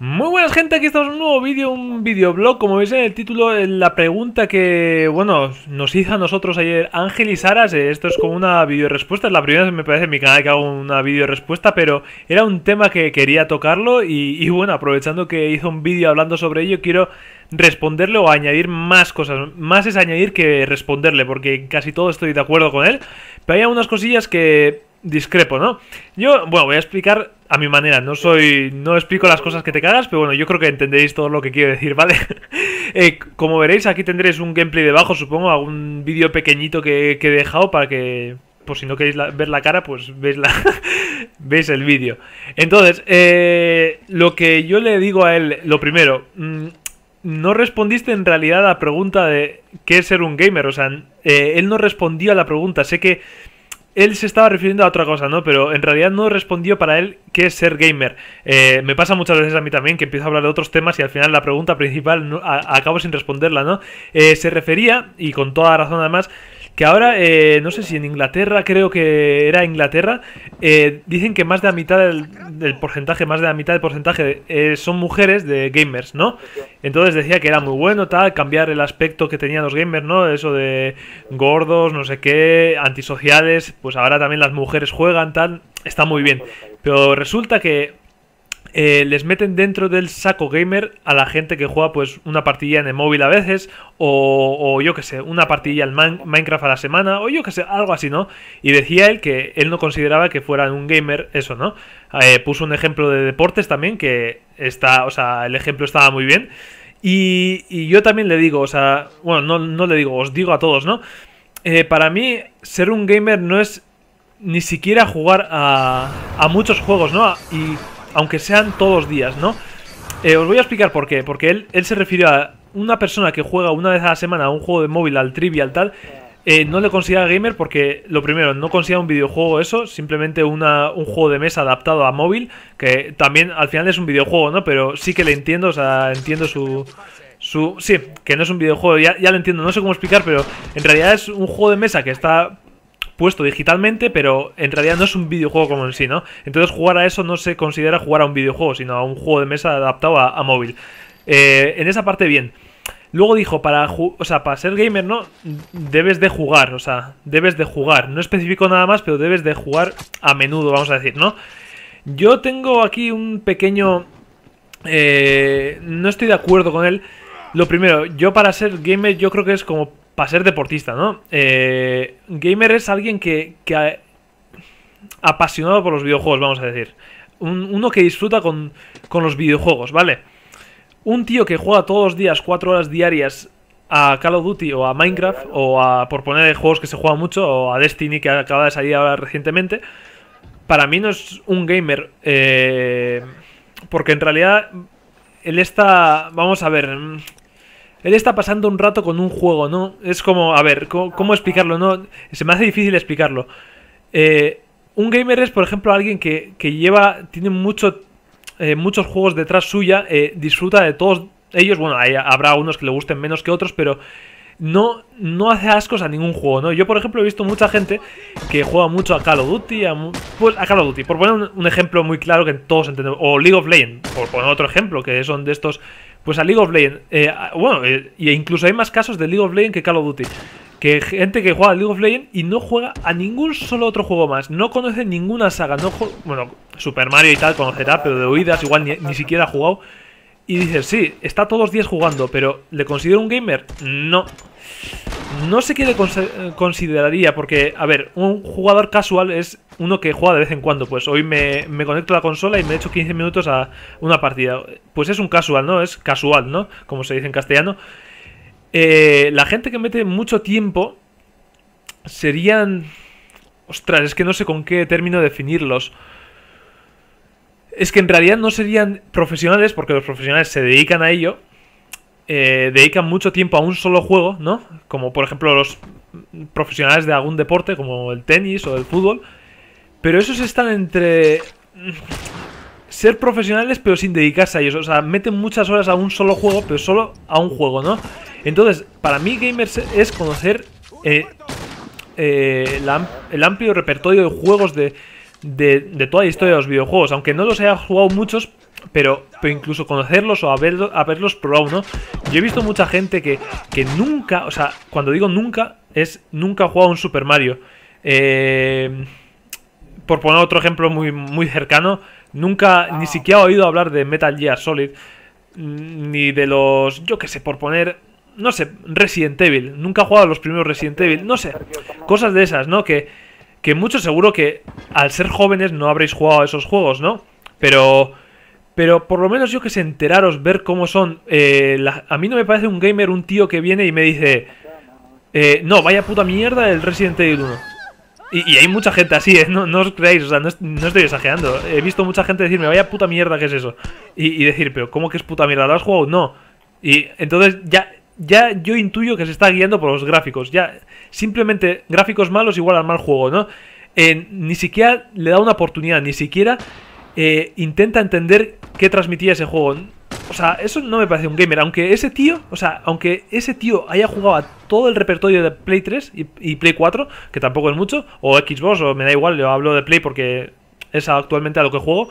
Muy buenas gente, aquí estamos en un nuevo vídeo, un videoblog, como veis en el título, la pregunta que, bueno, nos hizo a nosotros ayer Ángel y Saras, esto es como una videorespuesta, es la primera vez me parece en mi canal que hago una videorespuesta, pero era un tema que quería tocarlo y, y bueno, aprovechando que hizo un vídeo hablando sobre ello, quiero responderle o añadir más cosas, más es añadir que responderle, porque casi todo estoy de acuerdo con él, pero hay algunas cosillas que discrepo, ¿no? Yo, bueno, voy a explicar a mi manera. No soy. No explico las cosas que te cagas, pero bueno, yo creo que entendéis todo lo que quiero decir, ¿vale? Eh, como veréis, aquí tendréis un gameplay debajo, supongo, algún vídeo pequeñito que, he dejado para que. Por si no queréis ver la cara, pues veis, la, veis el vídeo. Entonces, eh, lo que yo le digo a él, lo primero. Mm, no respondiste en realidad a la pregunta de qué es ser un gamer. O sea, eh, él no respondió a la pregunta. Sé que él se estaba refiriendo a otra cosa, ¿no? Pero en realidad no respondió para él que es ser gamer. Eh, me pasa muchas veces a mí también que empiezo a hablar de otros temas y al final la pregunta principal no, acabo sin responderla, ¿no? Eh, se refería, y con toda razón además, que ahora, eh, no sé si en Inglaterra, creo que era Inglaterra, eh, dicen que más de la mitad del, porcentaje, más de la mitad del porcentaje eh, son mujeres de gamers, ¿no? Entonces decía que era muy bueno, tal, cambiar el aspecto que tenían los gamers, ¿no? Eso de gordos, no sé qué, antisociales, pues ahora también las mujeres juegan, tal, está muy bien. Pero resulta que eh, les meten dentro del saco gamer a la gente que juega pues una partidilla en el móvil a veces o, yo que sé, una partidilla en Minecraft a la semana o yo que sé, algo así, ¿no? Y decía él que él no consideraba que fueran un gamer eso, ¿no? Eh, puso un ejemplo de deportes también que está, o sea, el ejemplo estaba muy bien y, yo también le digo, o sea, bueno, no, le digo, os digo a todos, ¿no? Eh, para mí ser un gamer no es ni siquiera jugar a, a muchos juegos, ¿no? Y aunque sean todos días, ¿no? Eh, os voy a explicar por qué, porque él, se refirió a una persona que juega una vez a la semana a un juego de móvil, al trivial, tal, eh, no le considera gamer porque, lo primero, no considera un videojuego eso, simplemente una, un juego de mesa adaptado a móvil, que también al final es un videojuego, ¿no? Pero sí que le entiendo, o sea, entiendo su... su sí, que no es un videojuego, ya, ya lo entiendo, no sé cómo explicar, pero en realidad es un juego de mesa que está puesto digitalmente, pero en realidad no es un videojuego como en sí, ¿no? Entonces jugar a eso no se considera jugar a un videojuego, sino a un juego de mesa adaptado a, móvil. Eh, en esa parte bien. Luego dijo, para, o sea, para ser gamer, ¿no? Debes de jugar, o sea, debes de jugar. No especifico nada más, pero debes de jugar a menudo, vamos a decir, ¿no? Yo tengo aquí un pequeño... Eh, no estoy de acuerdo con él. Lo primero, yo para ser gamer yo creo que es como para ser deportista, ¿no? Eh, gamer es alguien que, apasionado por los videojuegos, vamos a decir. uno que disfruta con, los videojuegos, ¿vale? Un tío que juega todos los días, cuatro horas diarias a Call of Duty o a Minecraft, o a, por poner juegos que se juegan mucho, o a Destiny que acaba de salir ahora recientemente, para mí no es un gamer. Eh, porque en realidad él está, vamos a ver, él está pasando un rato con un juego, ¿no? Es como, a ver, ¿cómo, explicarlo? No, se me hace difícil explicarlo. Eh, un gamer es, por ejemplo, alguien que, lleva, tiene mucho, eh, muchos juegos detrás suya, eh, disfruta de todos ellos. Bueno, habrá unos que le gusten menos que otros, pero no, no hace ascos a ningún juego, ¿no? Yo, por ejemplo, he visto mucha gente que juega mucho a Call of Duty, a, pues a Call of Duty, por poner un, un ejemplo muy claro que todos entendemos, o League of Legends, por poner otro ejemplo, que son de estos pues a League of Legends. Eh, bueno, eh, e incluso hay más casos de League of Legends que Call of Duty. Que gente que juega a League of Legends y no juega a ningún solo otro juego más. No conoce ninguna saga. No bueno, Super Mario y tal conocerá, pero de oídas igual ni, ni siquiera ha jugado. Y dices, sí, está todos los días jugando, pero ¿le considero un gamer? No. No sé qué le eh, consideraría, porque, a ver, un jugador casual es uno que juega de vez en cuando. Pues hoy me, me conecto a la consola y me echo 15 minutos a una partida. Pues es un casual, ¿no? Es casual, ¿no? Como se dice en castellano. Eh, la gente que mete mucho tiempo serían... Ostras, es que no sé con qué término definirlos. Es que en realidad no serían profesionales, porque los profesionales se dedican a ello. Eh, dedican mucho tiempo a un solo juego, ¿no? Como por ejemplo los profesionales de algún deporte, como el tenis o el fútbol. Pero esos están entre ser profesionales pero sin dedicarse a ellos. O sea, meten muchas horas a un solo juego, pero solo a un juego, ¿no? Entonces, para mí gamers es conocer eh, eh, el, amplio repertorio de juegos de, de, toda la historia de los videojuegos, aunque no los haya jugado muchos, pero, incluso conocerlos o haberlos probado, ¿no? Yo he visto mucha gente que, que nunca, o sea, cuando digo nunca, es nunca ha jugado un Super Mario. Eh, por poner otro ejemplo muy, muy cercano, nunca, ni siquiera ha oído hablar de Metal Gear Solid, mm, ni de los, yo qué sé, por poner no sé, Resident Evil. Nunca ha jugado los primeros Resident Evil. No sé, cosas de esas, ¿no? Que, que mucho seguro que al ser jóvenes no habréis jugado a esos juegos, ¿no? Pero, pero por lo menos yo que sé, enteraros, ver cómo son. Eh, a mí no me parece un gamer un tío que viene y me dice, eh, no, vaya puta mierda el Resident Evil 1. Y, hay mucha gente así, ¿eh? no, no, os creáis, o sea, no, estoy exagerando. He visto mucha gente decirme, vaya puta mierda, ¿qué es eso? Y, y decir, pero ¿cómo que es puta mierda? ¿Lo has jugado? No. Y entonces ya ya yo intuyo que se está guiando por los gráficos. Ya simplemente gráficos malos igual al mal juego, ¿no? Eh, ni siquiera le da una oportunidad, ni siquiera eh, intenta entender qué transmitía ese juego. O sea, eso no me parece un gamer. Aunque ese tío, o sea, aunque ese tío haya jugado a todo el repertorio de Play 3 y, Play 4, que tampoco es mucho, o Xbox, o me da igual, le hablo de Play porque es actualmente a lo que juego.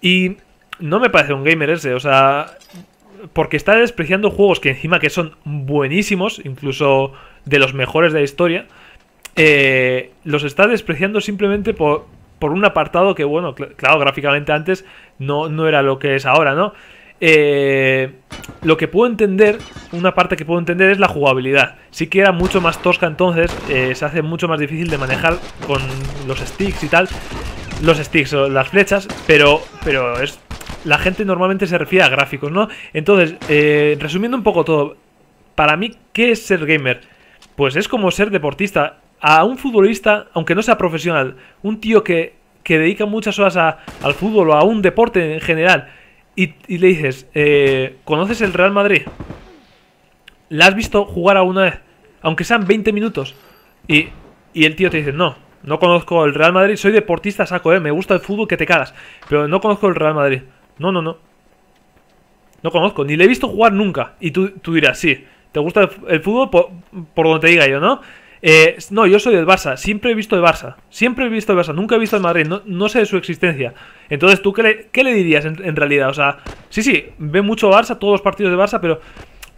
Y no me parece un gamer ese, o sea, porque está despreciando juegos que encima que son buenísimos, incluso de los mejores de la historia, eh, los está despreciando simplemente por, por un apartado que, bueno, claro, gráficamente antes no, no era lo que es ahora, ¿no? Eh, lo que puedo entender, una parte que puedo entender es la jugabilidad. Sí que era mucho más tosca entonces, eh, se hace mucho más difícil de manejar con los sticks y tal. Los sticks o las flechas, pero, pero es la gente normalmente se refiere a gráficos, ¿no? Entonces, eh, resumiendo un poco todo, para mí, ¿qué es ser gamer? Pues es como ser deportista. A un futbolista, aunque no sea profesional, un tío que, dedica muchas horas al fútbol o a un deporte en general, y, le dices, eh, ¿conoces el Real Madrid? ¿La has visto jugar alguna vez? Aunque sean 20 minutos. Y, y el tío te dice, no, no conozco el Real Madrid, soy deportista, saco, eh, me gusta el fútbol que te cagas, pero no conozco el Real Madrid. No, no, no. No conozco, ni le he visto jugar nunca. Y tú, tú dirás, sí, ¿te gusta el fútbol? Por, donde te diga yo, ¿no? Eh, no, yo soy del Barça, siempre he visto el Barça, siempre he visto el Barça, nunca he visto el Madrid, no, sé de su existencia. Entonces, ¿tú qué le, dirías en, en, realidad? O sea, sí, sí, ve mucho Barça, todos los partidos de Barça, pero...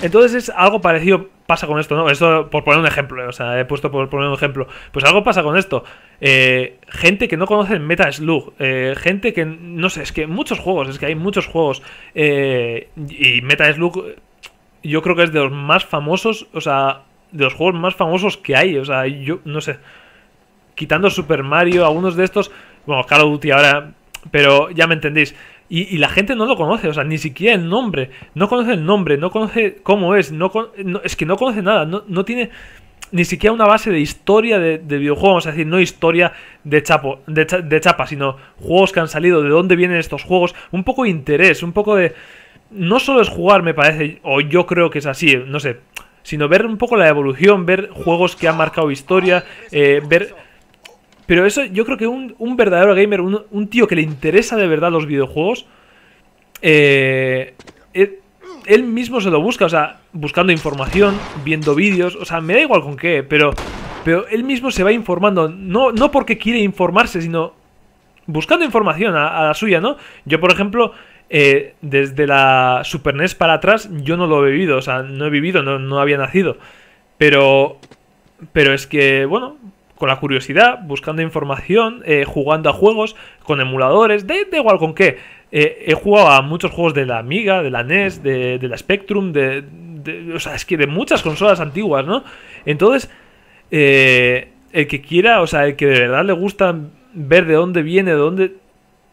Entonces es algo parecido pasa con esto, ¿no? Esto por poner un ejemplo, eh, o sea, he puesto por poner un ejemplo. Pues algo pasa con esto. Eh, gente que no conoce Meta Slug, eh, gente que, no sé, es que muchos juegos, es que hay muchos juegos. y Meta Slug yo creo que es de los más famosos, o sea, de los juegos más famosos que hay, o sea, yo no sé. Quitando Super Mario, algunos de estos, bueno, Call of Duty ahora, pero ya me entendéis. Y, la gente no lo conoce, o sea, ni siquiera el nombre. No conoce el nombre, no conoce cómo es, no, es que no conoce nada, no, no, tiene ni siquiera una base de historia de, videojuegos, es decir, no historia de, chapo, de, chapa, sino juegos que han salido, de dónde vienen estos juegos, un poco de interés, un poco de... No solo es jugar, me parece, o yo creo que es así, no sé, sino ver un poco la evolución, ver juegos que han marcado historia, eh, ver pero eso yo creo que un, verdadero gamer, un, tío que le interesa de verdad los videojuegos, eh, él, mismo se lo busca, o sea, buscando información, viendo vídeos, o sea, me da igual con qué, pero, pero él mismo se va informando, no, no porque quiere informarse, sino buscando información a, la suya, ¿no? Yo, por ejemplo, eh, desde la Super NES para atrás yo no lo he vivido, o sea, no he vivido, no, no había nacido, pero... Pero es que, bueno, con la curiosidad, buscando información, eh, jugando a juegos, con emuladores, de, igual con qué. Eh, he jugado a muchos juegos de la Amiga, de la NES, de, la Spectrum, de, O sea, es que de muchas consolas antiguas, ¿no? Entonces, eh, el que quiera, o sea, el que de verdad le gusta ver de dónde viene, de dónde.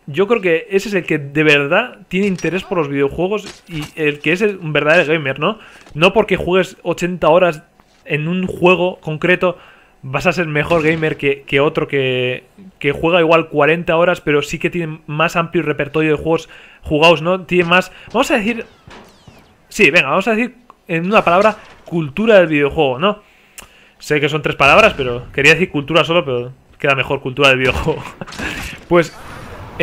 Yo creo que ese es el que de verdad tiene interés por los videojuegos y el que es un verdadero gamer, ¿no? No porque juegues 80 horas en un juego concreto vas a ser mejor gamer que, otro que, que, juega igual 40 horas, pero sí que tiene más amplio repertorio de juegos jugados, ¿no? Tiene más... Vamos a decir... Sí, venga, vamos a decir en una palabra cultura del videojuego, ¿no? Sé que son tres palabras, pero quería decir cultura solo, pero queda mejor cultura del videojuego. pues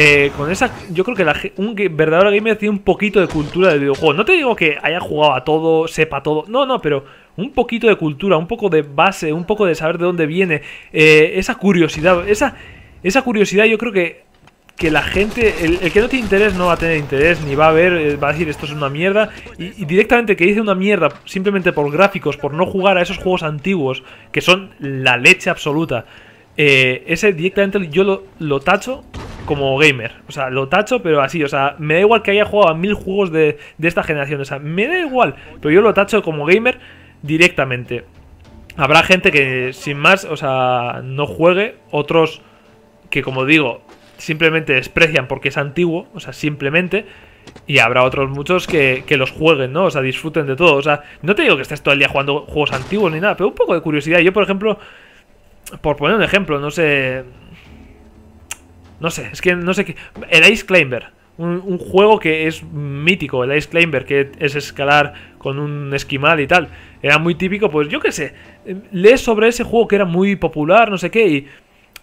eh, con esa, yo creo que la, un verdadero gamer tiene un poquito de cultura de videojuego. No te digo que haya jugado a todo, sepa todo. No, no, pero un poquito de cultura, un poco de base, un poco de saber de dónde viene. Eh, esa curiosidad, esa, esa curiosidad yo creo que, que la gente, el, que no tiene interés no va a tener interés, ni va a ver, eh, va a decir esto es una mierda. Y, directamente que dice una mierda simplemente por gráficos, por no jugar a esos juegos antiguos, que son la leche absoluta. ese directamente yo lo, lo tacho como gamer. O sea, lo tacho, pero así. O sea, me da igual que haya jugado a mil juegos de, esta generación. O sea, me da igual. Pero yo lo tacho como gamer directamente. Habrá gente que sin más, o sea, no juegue. Otros que, como digo, simplemente desprecian porque es antiguo. O sea, simplemente. Y habrá otros muchos que, que, los jueguen, ¿no? O sea, disfruten de todo. O sea, no te digo que estés todo el día jugando juegos antiguos ni nada, pero un poco de curiosidad. Yo, por ejemplo, por poner un ejemplo, no sé, no sé, es que no sé qué. El Ice Climber. Un, juego que es mítico, el Ice Climber, que es escalar con un esquimal y tal. Era muy típico, pues yo qué sé. Lees sobre ese juego que era muy popular, no sé qué, y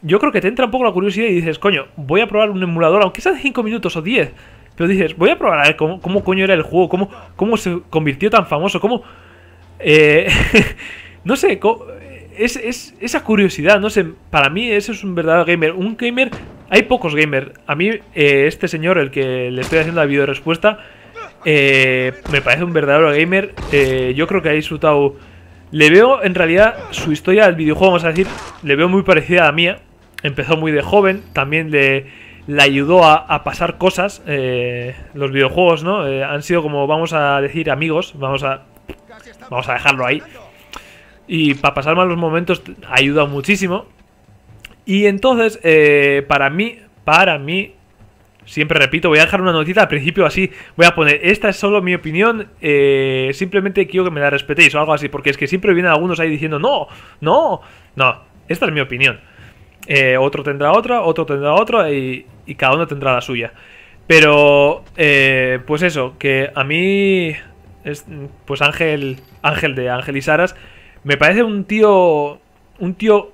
yo creo que te entra un poco la curiosidad y dices, coño, voy a probar un emulador, aunque sea de 5 minutos o 10. Pero dices, voy a probar a ver cómo, coño era el juego, cómo, cómo se convirtió tan famoso, cómo. Eh, no sé, es, es, esa curiosidad, no sé, para mí eso es un verdadero gamer, un gamer hay pocos gamers. A mí, eh, este señor, el que le estoy haciendo la video respuesta, eh, me parece un verdadero gamer. Eh, yo creo que ha disfrutado. Le veo, en realidad, su historia del videojuego, vamos a decir, le veo muy parecida a la mía. Empezó muy de joven, también le, ayudó a, pasar cosas. los videojuegos, ¿no? han sido como, vamos a decir, amigos. Vamos a, vamos a dejarlo ahí. Y para pasar malos momentos ha ayudado muchísimo. Y entonces, eh, para mí, para mí, siempre repito, voy a dejar una notita al principio así, voy a poner, esta es solo mi opinión, eh, simplemente quiero que me la respetéis o algo así, porque es que siempre vienen algunos ahí diciendo, no, no, no, esta es mi opinión. Eh, otro tendrá otra, otro tendrá otra y, cada uno tendrá la suya. Pero, pues eso, que a mí, es, pues Ángel, Ángel de Ángel y Saras, me parece un tío, un tío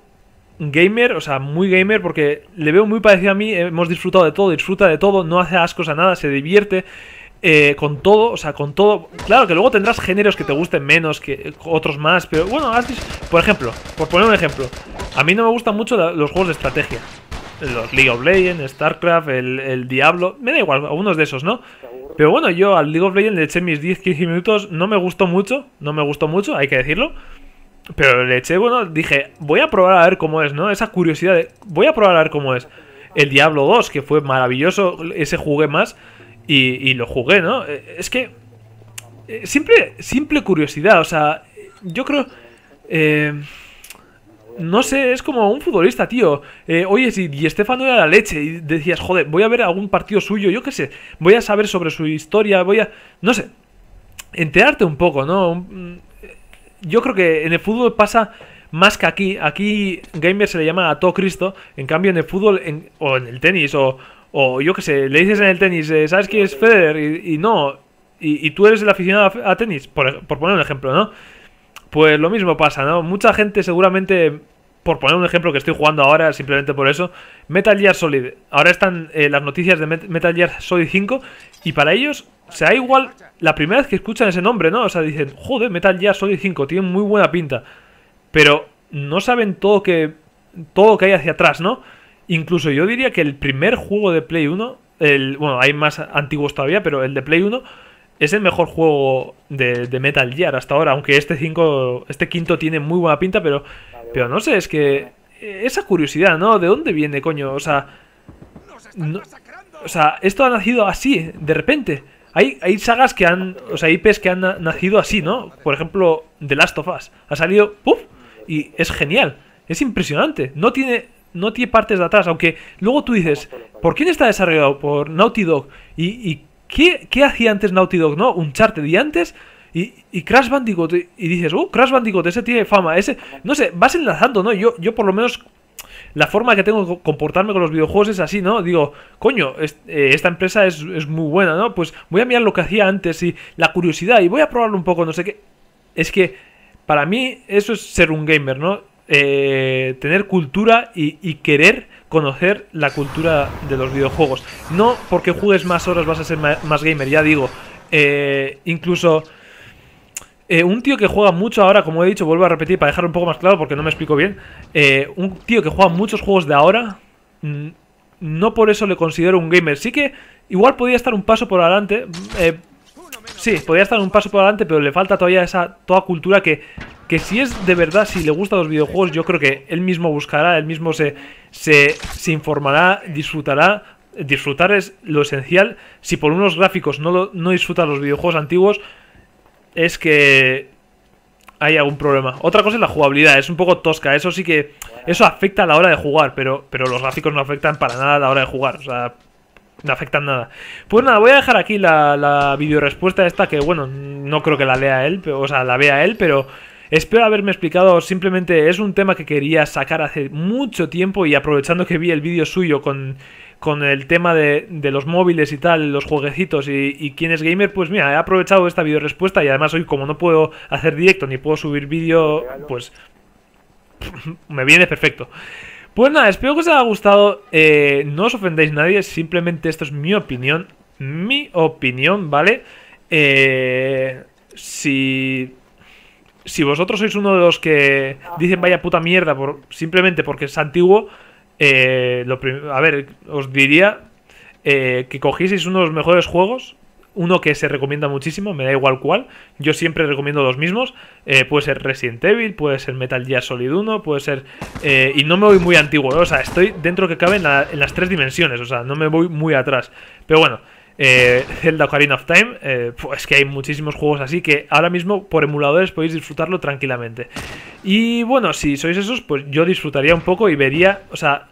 gamer, o sea, muy gamer, porque le veo muy parecido a mí, hemos disfrutado de todo, disfruta de todo, no hace ascos a nada, se divierte. Eh, con todo, o sea, con todo. Claro que luego tendrás géneros que te gusten menos, que otros más, pero bueno, por ejemplo, por poner un ejemplo, a mí no me gustan mucho los juegos de estrategia. Los League of Legends, StarCraft, el, el Diablo, me da igual, algunos de esos, ¿no? Pero bueno, yo al League of Legends le eché mis 10-15 minutos, no me gustó mucho, no me gustó mucho, hay que decirlo. Pero le eché, bueno, dije, voy a probar a ver cómo es, ¿no? Esa curiosidad de, voy a probar a ver cómo es. El Diablo 2, que fue maravilloso, ese jugué más y, lo jugué, ¿no? Eh, es que, eh, simple, simple curiosidad, o sea, yo creo... Eh, no sé, es como un futbolista, tío. oye, si Estefano era la leche y decías, joder, voy a ver algún partido suyo, yo qué sé, voy a saber sobre su historia, voy a... No sé, enterarte un poco, ¿no? yo creo que en el fútbol pasa más que aquí. Aquí gamer se le llama a todo Cristo. En cambio, en el fútbol, o en el tenis, o, o yo qué sé, le dices en el tenis, eh, ¿sabes quién es Federer? Y, no. Y, tú eres el aficionado a, a tenis, por, por, poner un ejemplo, ¿no? Pues lo mismo pasa, ¿no? Mucha gente seguramente por poner un ejemplo que estoy jugando ahora, simplemente por eso, Metal Gear Solid. Ahora están eh, las noticias de Metal Gear Solid 5 y para ellos se da igual la primera vez que escuchan ese nombre, ¿no? O sea, dicen, joder, Metal Gear Solid 5, tiene muy buena pinta. Pero no saben todo que todo que hay hacia atrás, ¿no? Incluso yo diría que el primer juego de Play 1, el, bueno, hay más antiguos todavía, pero el de Play 1 es el mejor juego de, de Metal Gear hasta ahora, aunque este 5, este quinto tiene muy buena pinta, pero pero no sé, es que eh, esa curiosidad, ¿no? ¿De dónde viene, coño? O sea, o sea, esto ha nacido así, de repente. Hay, hay sagas que han, o sea, IPs que han nacido así, ¿no? Por ejemplo, The Last of Us. Ha salido, ¡puf! Y es genial, es impresionante. No tiene, no tiene partes de atrás, aunque luego tú dices, ¿por quién está desarrollado? Por Naughty Dog. ¿Y, qué, qué hacía antes Naughty Dog, no? Un de de antes y, Crash Bandicoot, y dices, oh Crash Bandicoot, ese tiene fama, ese... No sé, vas enlazando, ¿no? Yo, yo por lo menos la forma que tengo de comportarme con los videojuegos es así, ¿no? Digo, coño, eh, esta empresa es, muy buena, ¿no? Pues voy a mirar lo que hacía antes y la curiosidad y voy a probarlo un poco, no sé qué. Es que para mí eso es ser un gamer, ¿no? Eh, tener cultura y, querer conocer la cultura de los videojuegos. No porque juegues más horas vas a ser más gamer, ya digo. Eh, incluso eh, un tío que juega mucho ahora, como he dicho, vuelvo a repetir para dejar un poco más claro porque no me explico bien. Eh, un tío que juega muchos juegos de ahora, no por eso le considero un gamer. Sí que igual podría estar un paso por adelante. Eh, sí, podría estar un paso por adelante, pero le falta todavía esa toda cultura que, que si es de verdad, si le gustan los videojuegos, yo creo que él mismo buscará, él mismo se, se, informará, disfrutará. Disfrutar es lo esencial. Si por unos gráficos no, lo, no los videojuegos antiguos, es que hay algún problema. Otra cosa es la jugabilidad, es un poco tosca. Eso sí que. Eso afecta a la hora de jugar, pero, pero los gráficos no afectan para nada a la hora de jugar. O sea, no afectan nada. Pues nada, voy a dejar aquí la, la esta que, bueno, no creo que la lea él, o sea, la vea él, pero espero haberme explicado. Simplemente es un tema que quería sacar hace mucho tiempo y aprovechando que vi el vídeo suyo con con el tema de, los móviles y tal, los jueguecitos y, quién es gamer, pues mira, he aprovechado esta video respuesta y además hoy como no puedo hacer directo ni puedo subir vídeo, pues me viene perfecto. Pues nada, espero que os haya gustado, eh, no os ofendéis nadie, simplemente esto es mi opinión, mi opinión, ¿vale? Eh, si si vosotros sois uno de los que dicen vaya puta mierda por, simplemente porque es antiguo, eh, a ver, os diría eh, que cogieseis uno de los mejores juegos, uno que se recomienda muchísimo, me da igual cuál, yo siempre recomiendo los mismos, eh, puede ser Resident Evil, puede ser Metal Gear Solid 1, puede ser... y no me voy muy antiguo, o sea, estoy dentro que cabe en, las tres dimensiones, o sea, no me voy muy atrás. Pero bueno, eh, Zelda Ocarina of Time, pues que hay muchísimos juegos así que ahora mismo por emuladores podéis disfrutarlo tranquilamente. Y bueno, si sois esos, pues yo disfrutaría un poco y vería, o sea,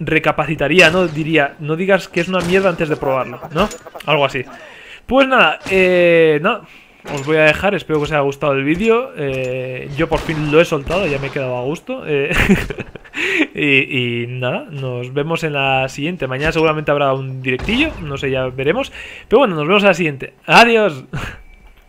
recapacitaría, ¿no? Diría, no digas que es una mierda antes de probarlo, ¿no? Algo así. Pues nada, eh, no, os voy a dejar, espero que os haya gustado el vídeo. Eh, yo por fin lo he soltado, ya me he quedado a gusto. Eh. y, y, nada, nos vemos en la siguiente. Mañana seguramente habrá un directillo, no sé, ya veremos. Pero bueno, nos vemos en la siguiente. Adiós.